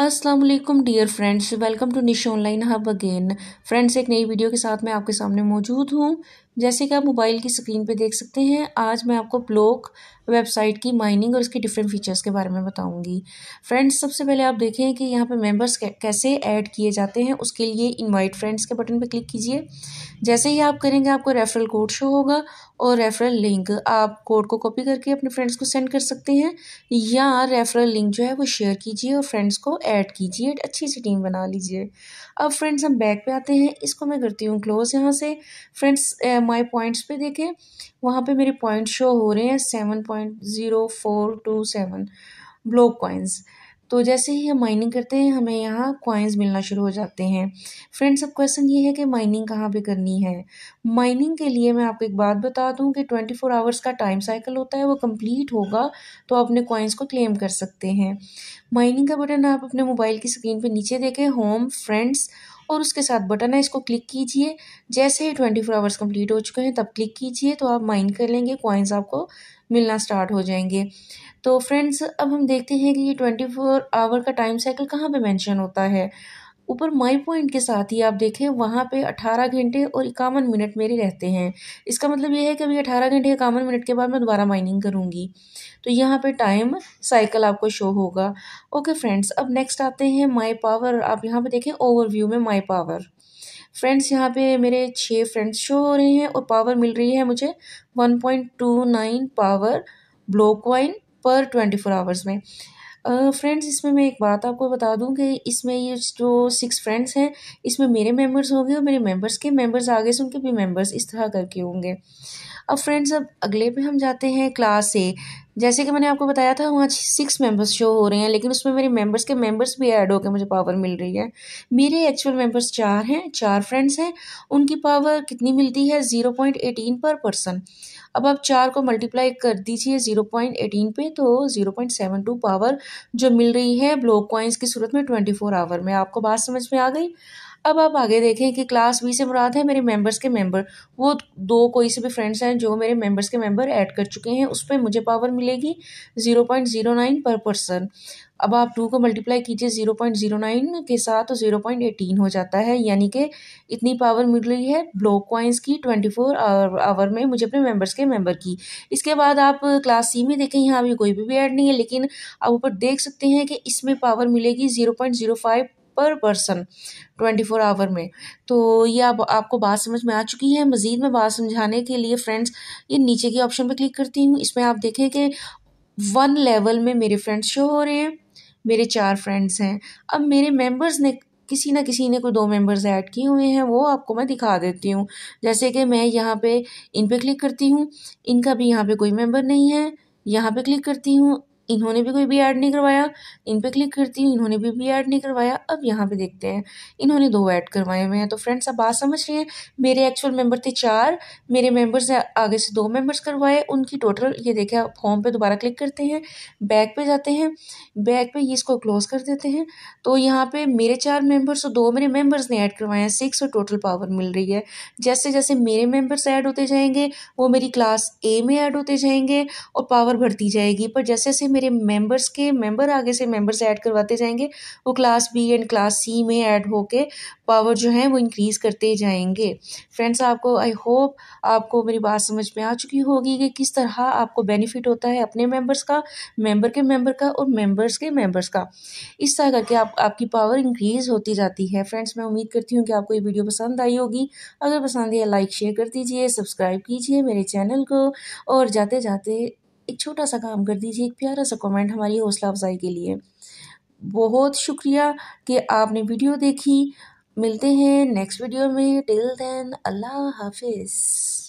Aslam dear friends welcome to Nisha online hub again friends एक नई video के साथ मैं आपके सामने मौजूद हूँ जैसे कि आप मोबाइल की स्क्रीन पे देख सकते हैं आज मैं आपको ब्लॉक वेबसाइट की माइनिंग और इसके डिफरेंट फीचर्स के बारे में बताऊंगी फ्रेंड्स सबसे पहले आप देखें कि यहाँ पे मेंबर्स कैसे ऐड किए जाते हैं उसके लिए इनवाइट फ्रेंड्स के बटन पे क्लिक कीजिए जैसे ही आप करेंगे आपको रेफरल कोड शो होगा और रेफरल लिंक आप कोड को कॉपी करके अपने फ्रेंड्स को सेंड कर सकते हैं या रेफरल लिंक जो है वो शेयर कीजिए और फ्रेंड्स को ऐड कीजिए अच्छी सी टीम बना लीजिए अब फ्रेंड्स हम बैक पर आते हैं इसको मैं करती हूँ क्लोज यहाँ से फ्रेंड्स माई पॉइंट्स पे देखें वहाँ पे मेरे पॉइंट शो हो रहे हैं seven point zero four two seven block coins तो जैसे ही हम माइनिंग करते हैं हमें यहाँ कॉइन्स मिलना शुरू हो जाते हैं फ्रेंड्स अब क्वेश्चन ये है कि माइनिंग कहाँ पे करनी है माइनिंग के लिए मैं आपको एक बात बता दूँ कि ट्वेंटी फोर आवर्स का टाइम साइकिल होता है वो कंप्लीट होगा तो आप अपने कॉइन्स को क्लेम कर सकते हैं माइनिंग का बटन आप अपने मोबाइल की स्क्रीन पर नीचे देखें होम फ्रेंड्स और उसके साथ बटन है इसको क्लिक कीजिए जैसे ही ट्वेंटी फोर आवर्स कंप्लीट हो चुके हैं तब क्लिक कीजिए तो आप माइन कर लेंगे कॉइन्स आपको मिलना स्टार्ट हो जाएंगे तो फ्रेंड्स अब हम देखते हैं कि ये ट्वेंटी फोर आवर का टाइम साइकिल कहाँ पे मेंशन होता है ऊपर माई पॉइंट के साथ ही आप देखें वहाँ पे 18 घंटे और इक्यावन मिनट मेरे रहते हैं इसका मतलब ये है कि अभी 18 घंटे इक्यावन मिनट के बाद मैं दोबारा माइनिंग करूँगी तो यहाँ पे टाइम साइकिल आपको शो होगा ओके फ्रेंड्स अब नेक्स्ट आते हैं माई पावर आप यहाँ पे देखें ओवरव्यू में माई पावर फ्रेंड्स यहाँ पे मेरे छः फ्रेंड्स शो हो रहे हैं और पावर मिल रही है मुझे one point two nine power block wine per twenty four hours में फ्रेंड्स इसमें मैं एक बात आपको बता दूं कि इसमें ये जो सिक्स फ्रेंड्स हैं इसमें मेरे मेंबर्स होंगे और मेरे मेंबर्स के मेंबर्स आगे से उनके भी मेंबर्स इस तरह करके होंगे अब फ्रेंड्स अब अगले पे हम जाते हैं क्लास ए जैसे कि मैंने आपको बताया था वहाँ सिक्स मेंबर्स शो हो रहे हैं लेकिन उसमें मेरे मेंबर्स के मेंबर्स भी ऐड होकर मुझे पावर मिल रही है मेरे एक्चुअल मेंबर्स चार हैं चार फ्रेंड्स हैं उनकी पावर कितनी मिलती है zero point eighteen per person अब आप चार को मल्टीप्लाई कर दीजिए ज़ीरो पॉइंट एटीन पर तो zero point seven two power जो मिल रही है ब्लॉक कॉइंस की सूरत में ट्वेंटी फोर आवर में आपको बात समझ में आ गई अब आप आगे देखें कि क्लास बी से मुराद है मेरे मेंबर्स के मेंबर वो दो कोई से भी फ्रेंड्स हैं जो मेरे मेंबर्स के मेंबर ऐड कर चुके हैं उस पर मुझे पावर मिलेगी zero point zero nine per person अब आप टू को मल्टीप्लाई कीजिए ज़ीरो पॉइंट ज़ीरो नाइन के साथ तो ज़ीरो पॉइंट एटीन हो जाता है यानी कि इतनी पावर मिल रही है ब्लॉक क्वाइंस की ट्वेंटी फोर आवर आवर में मुझे अपने मेंबर्स के मेंबर की इसके बाद आप क्लास सी में देखें यहाँ अभी कोई भी ऐड नहीं है लेकिन आप ऊपर देख सकते हैं कि इसमें पावर मिलेगी zero point zero five per person twenty four hour में तो ये आप आपको बात समझ में आ चुकी है मज़ीद में बात समझाने के लिए फ्रेंड्स ये नीचे के ऑप्शन पर क्लिक करती हूँ इसमें आप देखें कि वन लेवल में मेरे फ्रेंड्स शो हो रहे हैं मेरे चार फ्रेंड्स हैं अब मेरे मेंबर्स ने किसी ना किसी ने कोई दो मेंबर्स ऐड किए हुए हैं वो आपको मैं दिखा देती हूँ जैसे कि मैं यहाँ पे इन पे क्लिक करती हूँ इनका भी यहाँ पे कोई मेंबर नहीं है यहाँ पे क्लिक करती हूँ इन्होंने भी कोई बी ऐड नहीं करवाया इन पर क्लिक करती हूँ इन्होंने भी बी ऐड नहीं करवाया अब यहाँ पे देखते हैं इन्होंने दो ऐड करवाए हुए हैं तो फ्रेंड्स आप बात समझ रहे हैं मेरे एक्चुअल मेंबर थे चार मेरे मेंबर्स ने आगे से दो मेंबर्स करवाए उनकी टोटल ये देखें आप होम पे दोबारा क्लिक करते हैं बैक पर जाते हैं बैक पर ये इसको क्लोज कर देते हैं तो यहाँ पर मेरे चार मेम्बर्स और दो मेरे मेम्बर्स ने ऐड करवाए हैं सिक्स और टोटल पावर मिल रही है जैसे जैसे मेरे मेम्बर्स ऐड होते जाएंगे वो मेरी क्लास ए में ऐड होते जाएंगे और पावर बढ़ती जाएगी पर जैसे जैसे मेरे मेंबर्स के मेंबर आगे से मेंबर्स ऐड करवाते जाएंगे वो class B and class C में ऐड होके पावर जो है वो इंक्रीज़ करते जाएंगे फ्रेंड्स आपको आई होप आपको मेरी बात समझ में आ चुकी होगी कि किस तरह आपको बेनिफिट होता है अपने मेंबर्स का मेंबर के मेंबर का और मेंबर्स के मेंबर्स का इस तरह करके आप आपकी पावर इंक्रीज़ होती जाती है फ्रेंड्स मैं उम्मीद करती हूँ कि आपको ये वीडियो पसंद आई होगी अगर पसंद है लाइक शेयर कर दीजिए सब्सक्राइब कीजिए मेरे चैनल को और जाते जाते एक छोटा सा काम कर दीजिए एक प्यारा सा कमेंट हमारी हौसला अफजाई के लिए बहुत शुक्रिया कि आपने वीडियो देखी मिलते हैं नेक्स्ट वीडियो में टिल देन अल्लाह हाफिज़